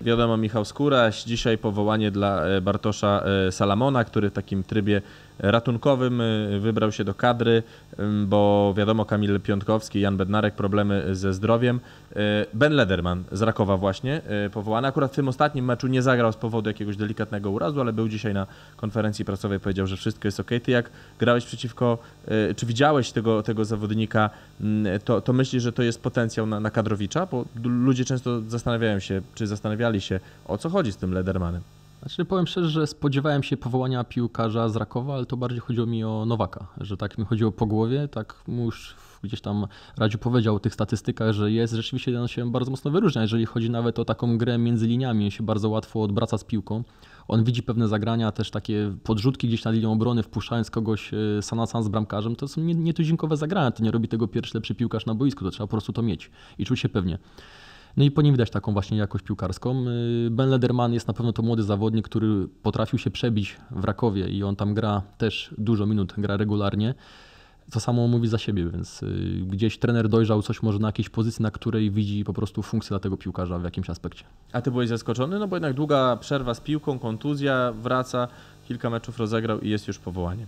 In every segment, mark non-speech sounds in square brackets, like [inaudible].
Wiadomo, Michał Skóraś, dzisiaj powołanie dla e, Bartosza e, Salamona, który w takim trybie ratunkowym y, wybrał się do kadry, bo wiadomo Kamil Piątkowski, Jan Bednarek, problemy ze zdrowiem. Y, ben Lederman z Rakowa właśnie y, powołany. Akurat w tym ostatnim meczu nie zagrał z powodu jakiegoś delikatnego urazu, ale był dzisiaj na konferencji prasowej, powiedział, że wszystko jest ok. Ty jak grałeś przeciwko, czy widziałeś tego, tego zawodnika, mm, to, to myślisz, że to jest potencjał na, na kadrowicza? Bo ludzie często zastanawiają się, czy zastanawiali się, o co chodzi z tym Ledermanem. Znaczy, powiem szczerze, że spodziewałem się powołania piłkarza z Rakowa, ale to bardziej chodziło mi o Nowaka, że tak mi chodziło po głowie, tak mu już gdzieś tam Radziu powiedział o tych statystykach, że jest rzeczywiście on się bardzo mocno wyróżnia, jeżeli chodzi nawet o taką grę między liniami, on się bardzo łatwo odwraca z piłką. On widzi pewne zagrania, też takie podrzutki gdzieś na linią obrony, wpuszczając kogoś e, sana sam z bramkarzem. To są nietuzinkowe zagrania, to nie robi tego pierwszy lepszy piłkarz na boisku, to trzeba po prostu to mieć i czuć się pewnie. No i po nim widać taką właśnie jakość piłkarską. Y, ben Lederman jest na pewno to młody zawodnik, który potrafił się przebić w Rakowie i on tam gra też dużo minut, gra regularnie. To samo mówi za siebie, więc y, gdzieś trener dojrzał coś może na jakiejś pozycji, na której widzi po prostu funkcję dla tego piłkarza w jakimś aspekcie. A ty byłeś zaskoczony? No bo jednak długa przerwa z piłką, kontuzja, wraca, kilka meczów rozegrał i jest już powołanie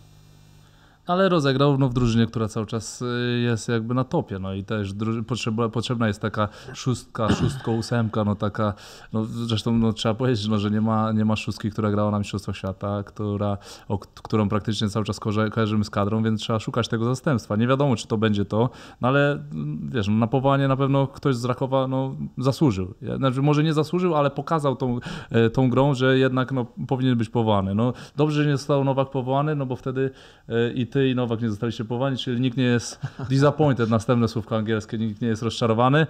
ale rozegrał no, w drużynie, która cały czas y, jest jakby na topie. No i też potrzeba, potrzebna jest taka szóstka, [clears throat] szóstko, ósemka, no taka, no zresztą no, trzeba powiedzieć, no, że nie ma, nie ma szóstki, która grała na Mistrzostwach Świata, która, o, którą praktycznie cały czas kojarzymy z kadrą, więc trzeba szukać tego zastępstwa. Nie wiadomo, czy to będzie to, no ale mm, wiesz, no, na powołanie na pewno ktoś z Rakowa no, zasłużył. Znaczy, może nie zasłużył, ale pokazał tą, e, tą grą, że jednak no, powinien być powołany. No, dobrze, że nie został Nowak powołany, no bo wtedy e, i ty i Nowak nie zostaliście powołani, czyli nikt nie jest disappointed, następne słówko angielskie, nikt nie jest rozczarowany.